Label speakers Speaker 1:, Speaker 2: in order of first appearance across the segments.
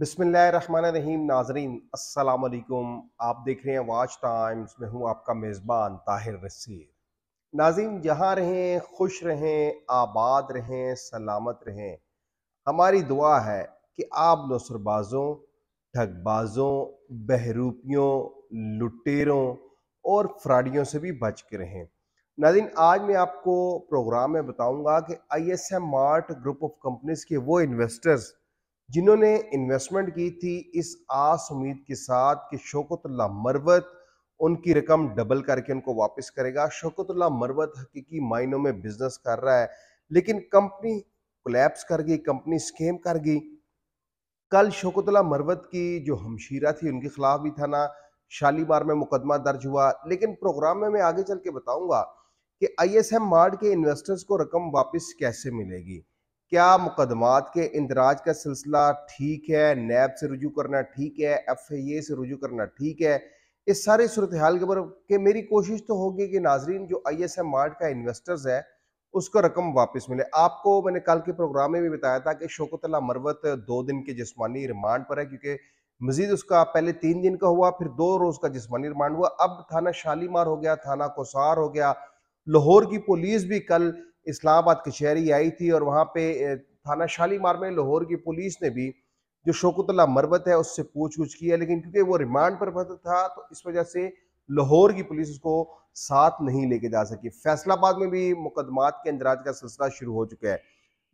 Speaker 1: बिसमीम नाजरीन असलकुम आप देख रहे हैं वाच टाइम्स में हूँ आपका मेज़बान ताहिर रसीद नाजीन जहाँ रहें खुश रहें आबाद रहें सलामत रहें हमारी दुआ है कि आप नसरबाज़ों ठगबाज़ों बहरूपियों लुटेरों और फ्राडियों से भी बच के रहें नाजीन आज मैं आपको प्रोग्राम में बताऊंगा कि I S M mart group of companies के वो इन्वेस्टर्स जिन्होंने इन्वेस्टमेंट की थी इस आस उम्मीद के साथ कि शौकतुल्ला मरवत उनकी रकम डबल करके उनको वापस करेगा शौकतुल्ला मरवत हकीकी मायनों में बिजनेस कर रहा है लेकिन कंपनी कोलैप्स कर गई कंपनी स्केम कर गई कल शौकतुल्ला मरवत की जो हमशीरा थी उनके खिलाफ भी थाना शालीमार में मुकदमा दर्ज हुआ लेकिन प्रोग्राम में मैं आगे चल के बताऊंगा कि आईएसएम मार्ड के इन्वेस्टर्स को रकम वापस कैसे मिलेगी क्या मुकदमात के इंदराज का सिलसिला ठीक है नैब से रुजू करना ठीक है एफ आई ए से रुजू करना ठीक है इस सारे सूरत हाल के बारे मेरी कोशिश तो होगी कि नाजरीन जो आई एस एम मार्ट का इन्वेस्टर्स है उसको रकम वापस मिले आपको मैंने कल के प्रोग्राम में भी बताया था कि शोकतला मरवत दो दिन के जिसमानी रिमांड पर है क्योंकि मजीद उसका पहले तीन दिन का हुआ फिर दो रोज़ का जिसमानी रिमांड हुआ अब थाना शालीमार हो गया थाना कोसार हो गया लाहौर की पुलिस भी कल इस्लामाबाद कचहरी आई थी और वहाँ पे थाना शालीमार में लाहौर की पुलिस ने भी जो शोकतला मरबत है उससे पूछ गुछ की है लेकिन क्योंकि वो रिमांड पर बद था तो इस वजह से लाहौर की पुलिस उसको साथ नहीं लेके जा सकी फैसलाबाद में भी मुकदमात के अंदराज का सिलसिला शुरू हो चुका है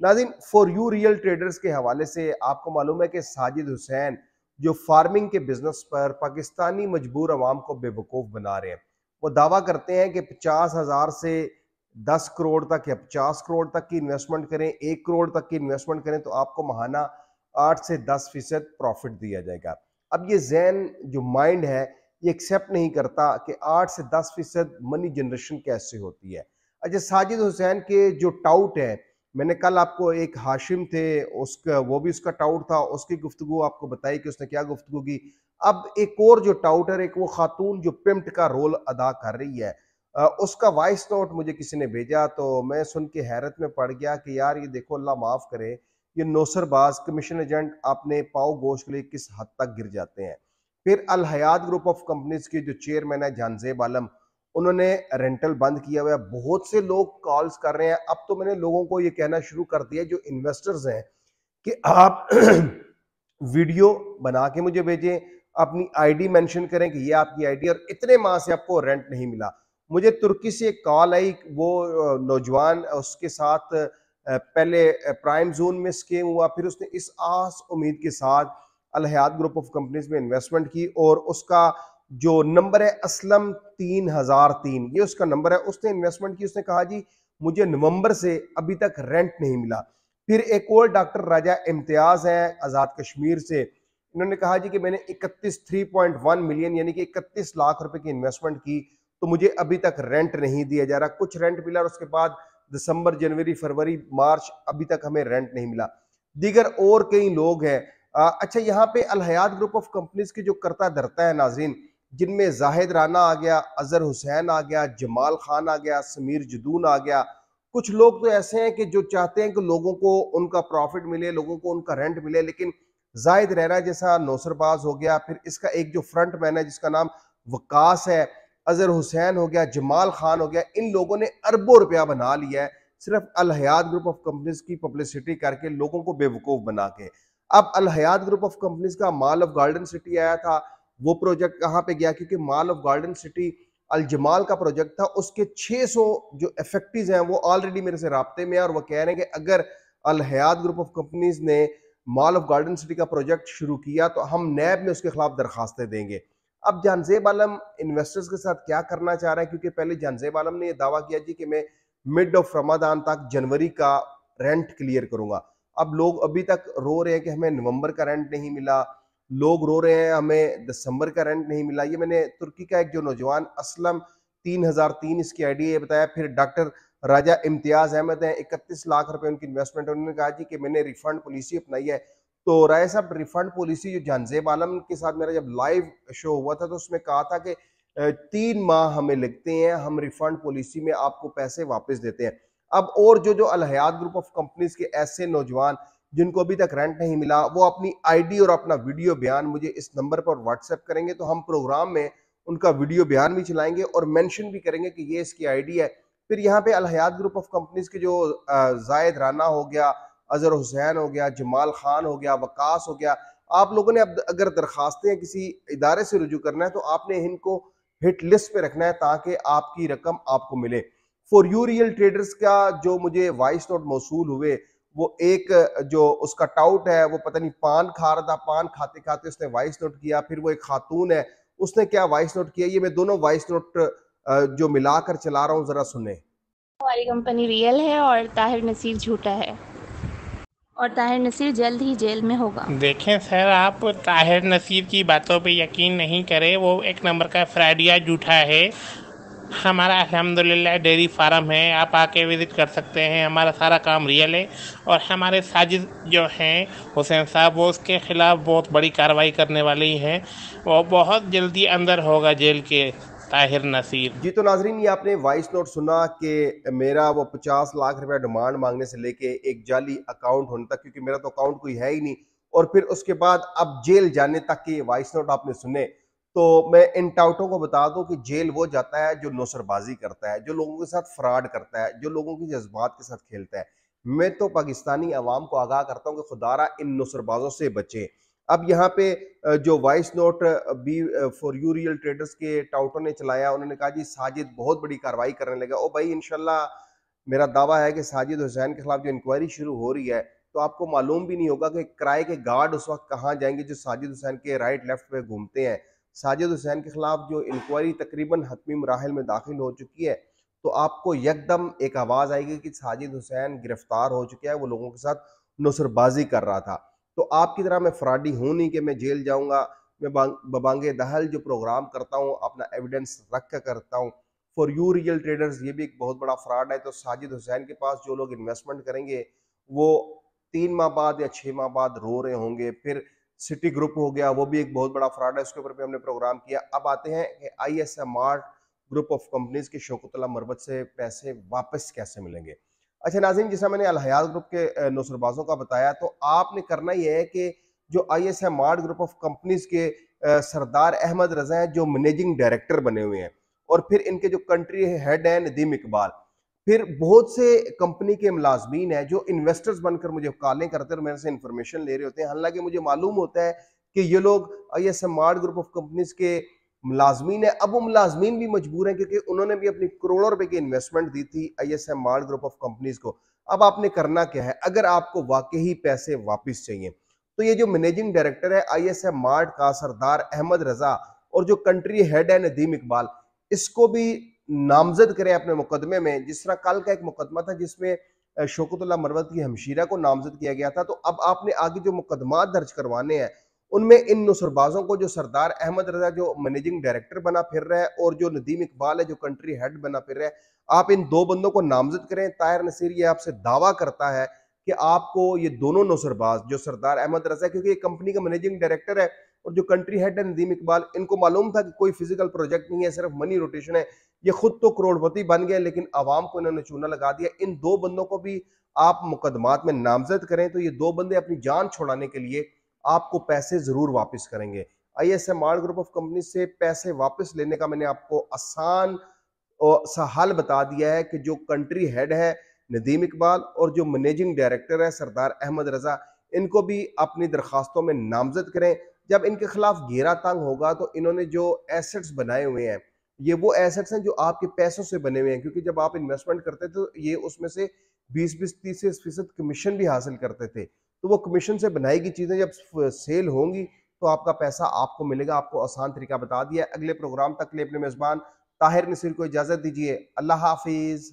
Speaker 1: Nazim for you real traders के हवाले से आपको मालूम है कि साजिद हुसैन जो फार्मिंग के बिजनेस पर पाकिस्तानी मजबूर आवाम को बेवकूफ़ बना रहे हैं वो दावा करते हैं कि पचास हज़ार से दस करोड़ तक या पचास करोड़ तक की इन्वेस्टमेंट करें एक करोड़ तक की इन्वेस्टमेंट करें तो आपको महाना आठ से दस फीसद प्रॉफिट दिया जाएगा अब ये जैन जो माइंड है ये एक्सेप्ट नहीं करता कि आठ से दस फीसद मनी जनरेशन कैसे होती है अच्छा साजिद हुसैन के जो टाउट है मैंने कल आपको एक हाशिम थे उसका वो भी उसका टाउट था उसकी गुफ्तु आपको बताई कि उसने क्या गुफ्तु की अब एक और जो टाउट है एक वो खातून जो पिम्ट का रोल अदा कर रही है उसका वॉइस नोट मुझे किसी ने भेजा तो मैं सुन के हैरत में पड़ गया कि यार ये देखो अल्लाह माफ़ करे ये नौसरबाज कमीशन एजेंट अपने पाओ गोश के लिए किस हद तक गिर जाते हैं फिर Al Hayat group of companies के जो चेयरमैन है जानजेब आलम उन्होंने रेंटल बंद किया हुआ है बहुत से लोग कॉल्स कर रहे हैं अब तो मैंने लोगों को ये कहना शुरू कर दिया जो इन्वेस्टर्स हैं कि आप वीडियो बना के मुझे भेजें अपनी आईडी मेंशन करें कि ये आपकी आईडी और इतने माह से आपको रेंट नहीं मिला मुझे तुर्की से एक कॉल आई वो नौजवान उसके साथ पहले प्राइम जोन में स्केम हुआ फिर उसने इस आस उम्मीद के साथ अलहयात ग्रुप ऑफ कंपनीज में इन्वेस्टमेंट की और उसका जो नंबर है असलम तीन हजार तीन ये उसका नंबर है उसने इन्वेस्टमेंट की उसने कहा जी मुझे नवंबर से अभी तक रेंट नहीं मिला फिर एक और डॉक्टर राजा इम्तियाज हैं आज़ाद कश्मीर से इन्होंने कहा जी कि मैंने इकतीस थ्री पॉइंट वन मिलियन यानी कि इकतीस लाख रुपए की इन्वेस्टमेंट की तो मुझे अभी तक रेंट नहीं दिया जा रहा कुछ रेंट मिला और उसके बाद दिसंबर जनवरी फरवरी मार्च अभी तक हमें रेंट नहीं मिला दीगर और कई लोग हैं अच्छा यहाँ पे अलहयात ग्रुप ऑफ कंपनीज के जो करता धरता है नाजरीन जिनमें जाहिद राना आ गया अजहर हुसैन आ गया जमाल खान आ गया समीर जदून आ गया कुछ लोग तो ऐसे हैं कि जो चाहते हैं कि लोगों को उनका प्रॉफिट मिले लोगों को उनका रेंट मिले लेकिन जाहिद रैना जैसा नौसरबाज हो गया फिर इसका एक जो फ्रंट मैन है जिसका नाम वकास है अजहर हुसैन हो गया जमाल खान हो गया इन लोगों ने अरबों रुपया बना लिया है सिर्फ अलहयात ग्रुप ऑफ कंपनीज की पब्लिसिटी करके लोगों को बेवकूफ़ बना के अब अलहयात ग्रुप ऑफ कंपनीज का माल ऑफ गार्डन सिटी आया था वो प्रोजेक्ट कहाँ पे गया क्योंकि mall of garden city Al Jamal का प्रोजेक्ट था उसके 600 जो इफेक्टिव हैं वो ऑलरेडी मेरे से रबते में और वो कह रहे हैं कि अगर अलहयात ग्रुप ऑफ कंपनीज ने माल ऑफ गार्डन सिटी का प्रोजेक्ट शुरू किया तो हम नैब में उसके खिलाफ दरखास्तें देंगे अब जानजेब आलम इन्वेस्टर्स के साथ क्या करना चाह रहा है क्योंकि पहले जानजेब आलम ने यह दावा किया जी कि मैं मिड ऑफ रमादान तक जनवरी का रेंट क्लियर करूंगा अब लोग अभी तक रो रहे हैं कि हमें नवंबर का रेंट नहीं मिला लोग रो रहे हैं हमें दिसंबर का रेंट नहीं मिला ये मैंने तुर्की का एक जो नौजवान असलम तीन हजार तीन इसकी आईडी ये बताया फिर डॉक्टर राजा इम्तियाज अहमद हैं इकतीस लाख रुपए उनकी इन्वेस्टमेंट उन्होंने कहा जी कि मैंने रिफंड पॉलिसी अपनाई है तो राय साहब रिफंड पॉलिसी जो जानजेब आलम के साथ मेरा जब लाइव शो हुआ था तो उसमें कहा था कि तीन माह हमें लगते हैं हम रिफंड पॉलिसी में आपको पैसे वापस देते हैं अब और जो जो अलहयात ग्रुप ऑफ कंपनीज के ऐसे नौजवान जिनको अभी तक रेंट नहीं मिला वो अपनी आईडी और अपना वीडियो बयान मुझे इस नंबर पर व्हाट्सएप करेंगे तो हम प्रोग्राम में उनका वीडियो बयान भी चलाएंगे और मेंशन भी करेंगे कि ये इसकी आईडी है फिर यहाँ पे अलहयात ग्रुप ऑफ कंपनीज के जो जायद राना हो गया अजहर हुसैन हो गया जमाल खान हो गया वकास हो गया आप लोगों ने अब अगर दरखास्तें किसी इदारे से रुजू करना है तो आपने इनको हिट लिस्ट पे रखना है ताकि आपकी रकम आपको मिले फॉर यू रियल ट्रेडर्स का जो मुझे वॉइस नोट मौसू हुए वो एक जो उसका टाउट है वो पता नहीं पान खा रहा था पान खाते खाते उसने वॉइस नोट किया फिर वो एक खातून है उसने क्या वॉइस नोट किया ये मैं दोनों वॉइस नोट जो मिलाकर चला रहा हूँ जरा सुने हमारी कंपनी रियल है और ताहिर नसीब झूठा है और ताहिर नसीर जल्द ही जेल में होगा देखें सर आप ताहिर नसीर की बातों पे यकीन नहीं करें वो एक नंबर का फ्राइडिया जूठा है हमारा अलहमदिल्ला डेयरी फार्म है आप आके विज़िट कर सकते हैं हमारा सारा काम रियल है और हमारे साजिद जो हैं हुसैन साहब वो उसके ख़िलाफ़ बहुत बड़ी कार्रवाई करने वाली हैं वो बहुत जल्दी अंदर होगा जेल के ताहिर नसीर जी तो नाजरीन ये आपने वॉइस नोट सुना कि मेरा वो पचास लाख रुपया डिमांड मांगने से लेके एक जाली अकाउंट होने तक क्योंकि मेरा तो अकाउंट कोई है ही नहीं और फिर उसके बाद अब जेल जाने तक के वॉइस नोट आपने सुने तो मैं इन टाउटों को बता दूं कि जेल वो जाता है जो नौसरबाजी करता है जो लोगों के साथ फ्रॉड करता है जो लोगों के जज्बात के साथ खेलता है मैं तो पाकिस्तानी आवाम को आगाह करता हूँ कि खुदारा इन नौसरबाजों से बचें अब यहाँ पे जो voice note B for you real traders के टाउटों ने चलाया उन्होंने कहा जी साजिद बहुत बड़ी कार्रवाई करने लगा ओ भाई इनशाला मेरा दावा है कि साजिद हुसैन के खिलाफ जो इंक्वायरी शुरू हो रही है तो आपको मालूम भी नहीं होगा कि किराए के गार्ड उस वक्त कहाँ जाएंगे जो साजिद हुसैन के राइट लेफ्ट पे घूमते हैं साजिद हुसैन के खिलाफ जो इंक्वायरी तकरीबन हतमी मराहल में दाखिल हो चुकी है तो आपको यकदम एक आवाज़ आएगी कि साजिद हुसैन गिरफ्तार हो चुका है वो लोगों के साथ नुसरबाजी कर रहा था तो आपकी तरह मैं फ्रॉडी हूँ नहीं कि मैं जेल जाऊँगा मैं बबांगे दहल जो प्रोग्राम करता हूँ अपना एविडेंस रख कर करता हूँ फॉर यू रियल ट्रेडर्स ये भी एक बहुत बड़ा फ्रॉड है तो साजिद हुसैन के पास जो लोग इन्वेस्टमेंट करेंगे वो तीन माह बाद या छः माह बाद रो रहे होंगे फिर सिटी ग्रुप हो गया वो भी एक बहुत बड़ा फ्रॉड है उसके ऊपर भी हमने प्रोग्राम किया अब आते हैं कि आई ग्रुप ऑफ कंपनीज के शोकतला मरबत से पैसे वापस कैसे मिलेंगे अच्छा नाजिम जैसा मैंने अलहयात ग्रुप के नौसरबाजों का बताया तो आपने करना यह है कि जो I S M art group of companies के सरदार अहमद रजा हैं जो मैनेजिंग डायरेक्टर बने हुए हैं और फिर इनके जो कंट्री हेड हैं नदीम इकबाल फिर बहुत से कंपनी के मुलाजमीन हैं जो इन्वेस्टर्स बनकर मुझे कॉलें करते हैं और मेरे से इन्फॉर्मेशन ले रहे होते हैं हालांकि मुझे मालूम होता है कि ये लोग I S M art group of companies के मुलाजमीन है अब वो मुलाजमीन भी मजबूर हैं क्योंकि उन्होंने भी अपनी करोड़ों रुपए की इन्वेस्टमेंट दी थी I S M mall group of companies को अब आपने करना क्या है अगर आपको वाकई पैसे वापस चाहिए तो ये जो मैनेजिंग डायरेक्टर है आई एस एम मार्ट का सरदार अहमद रजा और जो कंट्री हेड है नदीम इकबाल इसको भी नामजद करें अपने मुकदमे में जिस तरह कल का एक मुकदमा था जिसमें शोकतुल्ला मरवत की हमशीरा को नामजद किया गया था तो अब आपने आगे जो मुकदमा दर्ज करवाने हैं उनमें इन नुसरबाजों को जो सरदार अहमद रजा जो मैनेजिंग डायरेक्टर बना फिर रहा है और जो नदीम इकबाल है जो कंट्री हेड बना फिर रहा है आप इन दो बंदों को नामजद करें तायर नसीर ये आपसे दावा करता है कि आपको ये दोनों नुसरबाज जो सरदार अहमद रजा क्योंकि ये कंपनी का मैनेजिंग डायरेक्टर है और जो कंट्री हेड है नदीम इकबाल इनको मालूम था कि कोई फिजिकल प्रोजेक्ट नहीं है सिर्फ मनी रोटेशन है ये खुद तो करोड़पति बन गए लेकिन आवाम को इन्होंने चूना लगा दिया इन दो बंदों को भी आप मुकदमात में नामजद करें तो ये दो बंदे अपनी जान छोड़ाने के लिए आपको पैसे जरूर वापस करेंगे I S M R group of company से पैसे वापस लेने का मैंने आपको आसान सा हल बता दिया है कि जो कंट्री हेड है नदीम इकबाल और जो मैनेजिंग डायरेक्टर है सरदार अहमद रजा इनको भी अपनी दरखास्तों में नामजद करें जब इनके खिलाफ घेरा तंग होगा तो इन्होंने जो एसेट्स बनाए हुए हैं ये वो एसेट्स हैं जो आपके पैसों से बने हुए हैं क्योंकि जब आप इन्वेस्टमेंट करते थे तो ये उसमें से 20-20 तीस फीसद कमीशन भी हासिल करते थे तो वो कमीशन से बनाएगी चीज़ें जब सेल होंगी तो आपका पैसा आपको मिलेगा आपको आसान तरीका बता दिया अगले प्रोग्राम तक लिए अपने मेज़बान ताहिर नसीर को इजाज़त दीजिए अल्लाह हाफिज़